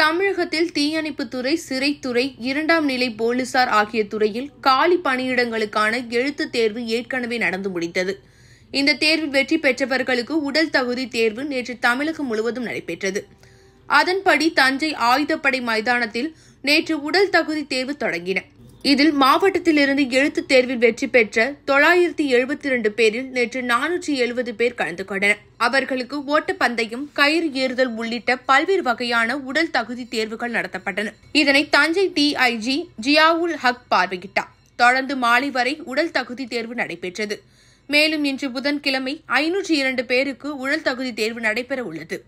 தமிழகத்தில் தீயணைப்புத்துறை சிறைத்துறை இரண்டாம் நிலை போலீசார் ஆகிய துறையில் காலி பணியிடங்களுக்கான எழுத்துத் தேர்வு ஏற்கனவே நடந்து முடிந்தது இந்த தேர்வில் வெற்றி பெற்றவர்களுக்கு உடல் தகுதி தேர்வு நேற்று தமிழகம் முழுவதும் நடைபெற்றது அதன்படி தஞ்சை ஆயுதப்படை மைதானத்தில் நேற்று உடல் தகுதி தேர்வு தொடங்கின இதில் மாவட்டத்திலிருந்து எழுத்துத் தேர்வில் வெற்றி பெற்ற தொள்ளாயிரத்தி எழுபத்தி இரண்டு பேரில் நேற்று நானூற்றி எழுபது பேர் கலந்து கொண்டனர் அவர்களுக்கு ஓட்டப்பந்தயம் கயிறு ஏறுதல் உள்ளிட்ட பல்வேறு வகையான உடல் தகுதி தேர்வுகள் நடத்தப்பட்டன இதனை தஞ்சை டிஐஜி ஜியாவுல் ஹக் பார்வையிட்டார் தொடர்ந்து மாலை வரை உடல் தகுதி தேர்வு நடைபெற்றது மேலும் இன்று புதன்கிழமை ஐநூற்றி இரண்டு பேருக்கு உடல் தகுதி தேர்வு நடைபெற உள்ளது